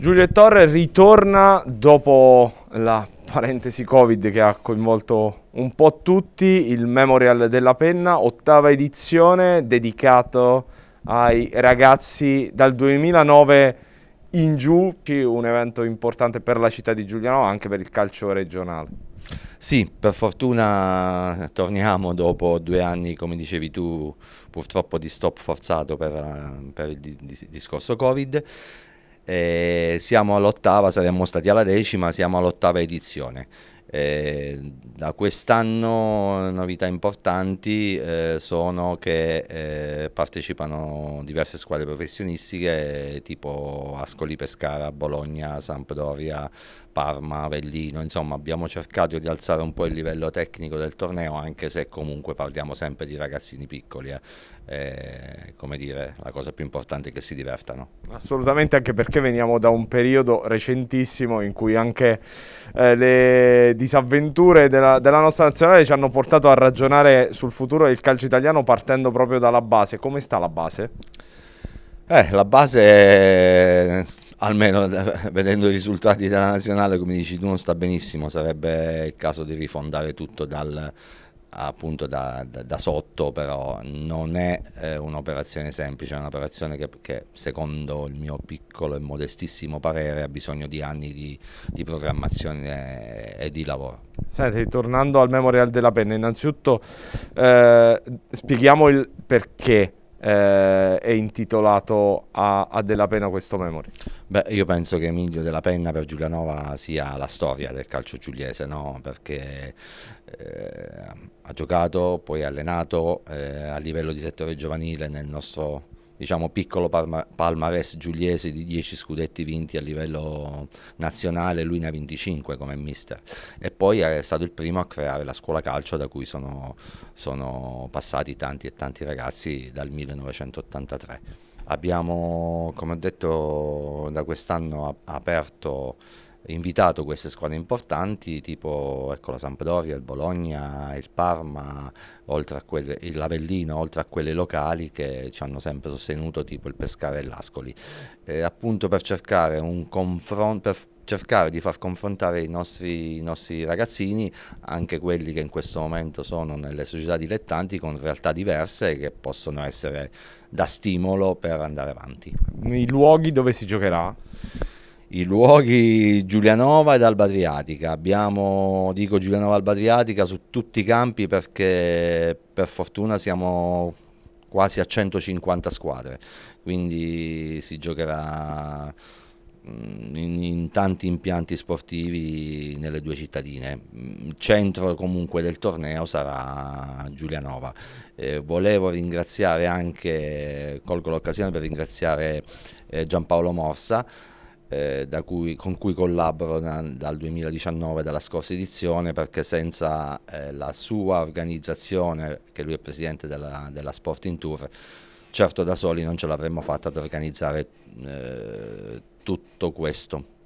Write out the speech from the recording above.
Giulio Torre ritorna dopo la parentesi Covid che ha coinvolto un po' tutti, il Memorial della Penna, ottava edizione dedicato ai ragazzi dal 2009 in giù, un evento importante per la città di Giuliano, anche per il calcio regionale. Sì, per fortuna torniamo dopo due anni, come dicevi tu, purtroppo di stop forzato per, per il discorso Covid. Eh, siamo all'ottava, saremmo stati alla decima, siamo all'ottava edizione. Eh, da quest'anno novità importanti eh, sono che eh, partecipano diverse squadre professionistiche tipo Ascoli Pescara, Bologna, Sampdoria, Parma, Avellino, insomma abbiamo cercato di alzare un po' il livello tecnico del torneo anche se comunque parliamo sempre di ragazzini piccoli, eh. come dire la cosa più importante è che si divertano. Assolutamente anche perché veniamo da un periodo recentissimo in cui anche eh, le disavventure della, della, nostra nazionale ci hanno portato a ragionare sul futuro del calcio italiano partendo proprio dalla base. Come sta la base? Eh, la base, almeno vedendo i risultati della nazionale, come dici tu, non sta benissimo. Sarebbe il caso di rifondare tutto dal, appunto da, da, da, sotto, però non è eh, un'operazione semplice, è un'operazione che, che, secondo il mio piccolo e modestissimo parere ha bisogno di anni di, di programmazione e, e, di lavoro. Senti, tornando al Memorial della Penna, innanzitutto eh, spieghiamo il perché eh, è intitolato a, a, Della Penna questo memory? Beh, io penso che Emilio Della Penna per Giulianova sia la storia del calcio giuliese, no? perché eh, ha giocato, poi ha allenato eh, a livello di settore giovanile nel nostro diciamo, piccolo palma, palmarès giuliese di 10 scudetti vinti a livello nazionale, lui ne ha 25 come mister e poi è stato il primo a creare la scuola calcio da cui sono, sono passati tanti e tanti ragazzi dal 1983. Abbiamo, come ho detto, da quest'anno aperto invitato queste squadre importanti tipo ecco, la Sampdoria, il Bologna, il Parma, oltre quelle, l'Avellino, oltre a quelle locali che ci hanno sempre sostenuto tipo il Pescara e l'Ascoli, eh, appunto per cercare un confronto, cercare di far confrontare i nostri, i nostri, ragazzini, anche quelli che in questo momento sono nelle società dilettanti, con realtà diverse che possono essere da stimolo per andare avanti. I luoghi dove si giocherà? i luoghi Giulianova ed Alba Adriatica. Abbiamo, dico Giulianova Alba Adriatica su tutti i campi perché per fortuna siamo quasi a 150 squadre, quindi si giocherà mm, in, in, tanti impianti sportivi nelle due cittadine. Il centro comunque del torneo sarà Giulianova. Eh, volevo ringraziare anche, colgo l'occasione per ringraziare eh, Giampaolo Morsa eh, cui, con cui collaboro da, dal 2019, dalla scorsa edizione, perché senza eh, la sua organizzazione, che lui è presidente della, della Sporting Tour, certo da soli non ce l'avremmo fatta ad organizzare eh, tutto questo.